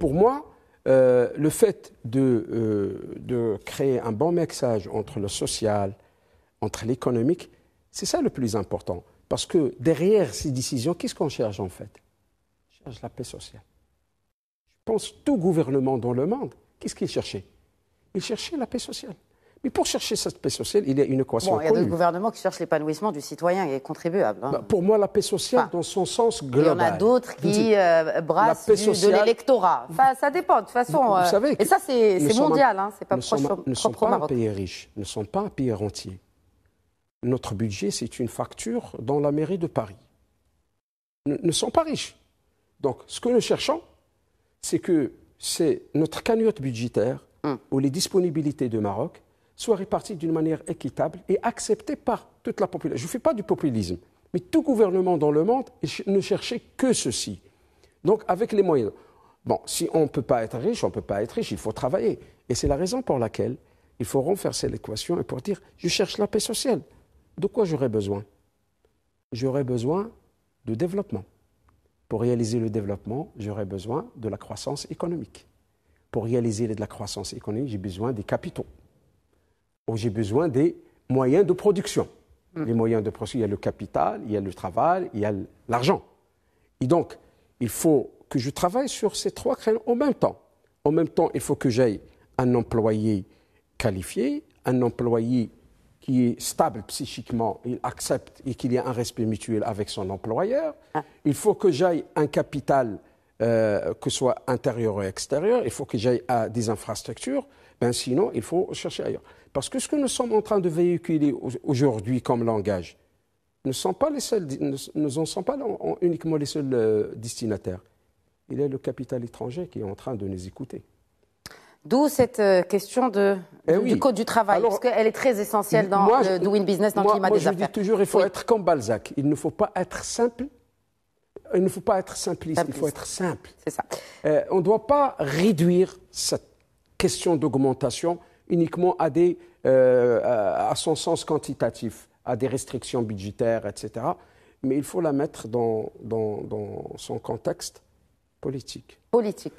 pour moi, euh, le fait euh, de, créer un bon mixage entre le social, entre l'économique, c'est ça le plus important. Parce que derrière ces décisions, qu'est-ce qu'on cherche en fait On cherche la paix sociale. Je pense tout gouvernement dans le monde, qu'est-ce qu'il cherchait Il cherchait la paix sociale. Mais pour chercher cette paix sociale, il y a une équation. il y a d'autres gouvernements qui cherchent l'épanouissement du citoyen et contribuable. Hein. Bah, pour moi, la paix sociale, dans son sens global. Il y en a d'autres qui euh, brassent de l'électorat. ça dépend, de toute façon. Euh, et ça, c'est mondial, hein, Ce n'est pas proche, nous pas un pays riche, ne sommes pas un pays rentier. Notre budget, c'est une facture dans la mairie de Paris. Nous ne sommes pas riches. Donc, ce que nous cherchons, c'est que c'est notre cagnotte budgétaire hum. ou les disponibilités de Maroc soit répartie d'une manière équitable et acceptée par toute la population. Je ne fais pas du populisme, mais tout gouvernement dans le monde ne cherchait que ceci. Donc avec les moyens. Bon, si on ne peut pas être riche, on ne peut pas être riche, il faut travailler. Et c'est la raison pour laquelle il faut renverser l'équation et pour dire, je cherche la paix sociale. De quoi j'aurais besoin J'aurais besoin de développement. Pour réaliser le développement, j'aurais besoin de la croissance économique. Pour réaliser de la croissance économique, j'ai besoin des capitaux j'ai besoin des moyens de production. Mm. Les moyens de production, il y a le capital, il y a le travail, il y a l'argent. Et donc, il faut que je travaille sur ces trois crènes en même temps. En même temps, il faut que j'aille un employé qualifié, un employé qui est stable psychiquement, il accepte et qu'il y a un respect mutuel avec son employeur. Ah. Il faut que j'aille un capital euh, que ce soit intérieur ou extérieur, il faut que j'aille à des infrastructures, ben, sinon il faut chercher ailleurs. Parce que ce que nous sommes en train de véhiculer aujourd'hui comme langage, ne sont pas les seuls, nous en sommes pas uniquement les seuls euh, destinataires. Il est le capital étranger qui est en train de nous écouter. D'où cette euh, question eh du code du travail, parce qu'elle est très essentielle dans le doing business, dans le climat moi je Dis toujours, il faut être comme Balzac. Il ne faut pas être simple, il ne faut pas être simpliste, il faut être simple. C'est ça. Euh, on ne doit pas réduire cette question d'augmentation uniquement à, euh, à, son sens quantitatif, à des restrictions budgétaires, etc. Mais il faut la mettre dans, dans son contexte politique. Politique.